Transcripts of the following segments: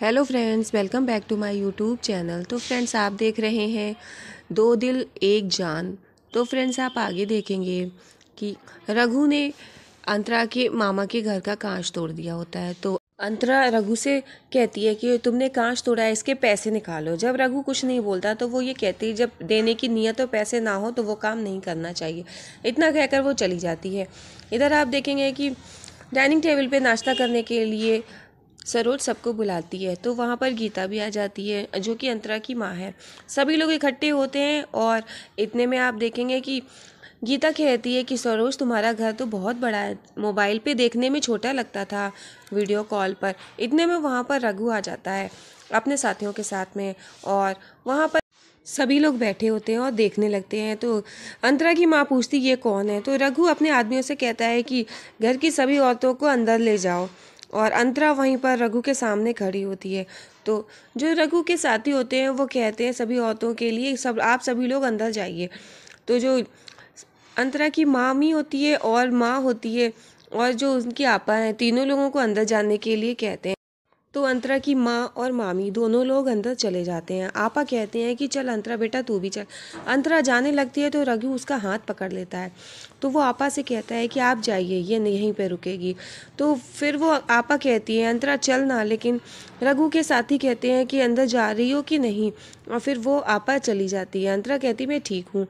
hello friends welcome back to my YouTube channel तो friends आप देख रहे हैं दो दिल एक जान तो फ्रेंड्स आप आगे देखेंगे कि रघु ने अंतरा के मामा के घर का कांच तोड़ दिया होता है तो अंतरा रघु से कहती है कि तुमने कांच तोड़ा है इसके पैसे निकालो जब रघु कुछ नहीं बोलता तो वो ये कहती है जब देने की नीयत और पैसे ना हो तो वो काम नहीं करना चाहिए इतना कहकर वो चली जाती है इधर आप देखेंगे कि डाइनिंग टेबल पे नाश्ता करने के लिए सरोज सबको बुलाती है तो वहाँ पर गीता भी आ जाती है जो कि अंतरा की माँ है सभी लोग इकट्ठे होते हैं और इतने में आप देखेंगे कि गीता कहती है कि सरोज तुम्हारा घर तो बहुत बड़ा है मोबाइल पे देखने में छोटा लगता था वीडियो कॉल पर इतने में वहाँ पर रघु आ जाता है अपने साथियों के साथ में और वहाँ पर सभी लोग बैठे होते हैं और देखने लगते हैं तो अंतरा की माँ पूछती ये कौन है तो रघु अपने आदमियों से कहता है कि घर की सभी औरतों को अंदर ले जाओ और अंतरा वहीं पर रघु के सामने खड़ी होती है तो जो रघु के साथी होते हैं वो कहते हैं सभी औरतों के लिए सब आप सभी लोग अंदर जाइए तो जो अंतरा की मामी होती है और माँ होती है और जो उनकी आपा हैं तीनों लोगों को अंदर जाने के लिए कहते हैं तो अंतरा की माँ और मामी दोनों लोग अंदर चले जाते हैं आपा कहते हैं कि चल अंतरा बेटा तू भी चल अंतरा जाने लगती है तो रघु उसका हाथ पकड़ लेता है तो वो आपा से कहता है कि आप जाइए ये यहीं पे रुकेगी तो फिर वो आपा कहती है अंतरा चल ना लेकिन रघु के साथी कहते हैं कि अंदर जा रही हो कि नहीं और फिर वो आपा चली जाती है अंतरा कहती मैं ठीक हूँ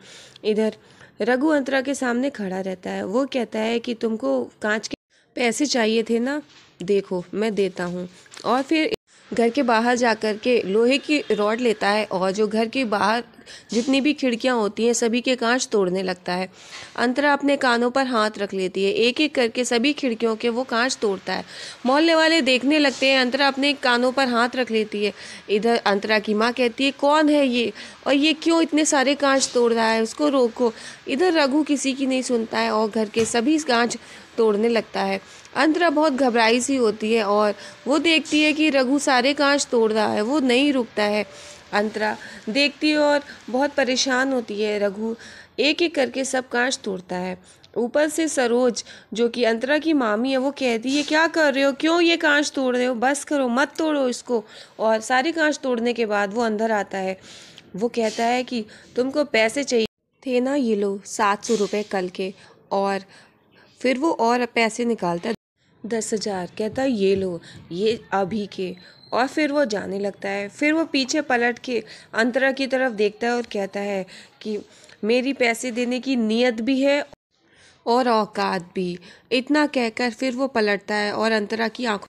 इधर रघु अंतरा के सामने खड़ा रहता है वो कहता है कि तुमको कांच पैसे चाहिए थे ना देखो मैं देता हूँ और फिर घर के बाहर जा कर के लोहे की रॉड लेता है और जो घर के बाहर जितनी भी खिड़कियाँ होती हैं सभी के कांच तोड़ने लगता है अंतरा अपने कानों पर हाथ रख लेती है एक एक करके सभी खिड़कियों के वो कांच तोड़ता है मोहल्ले वाले देखने लगते हैं अंतरा अपने कानों पर हाथ रख लेती है इधर अंतरा की माँ कहती है कौन है ये और ये क्यों इतने सारे कांच तोड़ रहा है उसको रोको इधर रघु किसी की नहीं सुनता है और घर के सभी कांच तोड़ने लगता है अंतरा बहुत घबराई सी होती है और वो देखती है कि रघु सारे कांच तोड़ रहा है वो नहीं रुकता है अंतरा देखती और बहुत परेशान होती है रघु एक एक करके सब कांच तोड़ता है ऊपर से सरोज जो कि अंतरा की मामी है वो कहती है क्या कर रहे हो क्यों ये कांच तोड़ रहे हो बस करो मत तोड़ो इसको और सारी कांच तोड़ने के बाद वो अंदर आता है वो कहता है कि तुमको पैसे चाहिए थे ना ये लो सात सौ रुपये कल के और फिर वो और पैसे निकालता है दस हज़ार कहता है ये लो ये अभी के और फिर वो जाने लगता है फिर वो पीछे पलट के अंतरा की तरफ देखता है और कहता है कि मेरी पैसे देने की नीयत भी है और औकात भी इतना कहकर फिर वो पलटता है और अंतरा की आँखों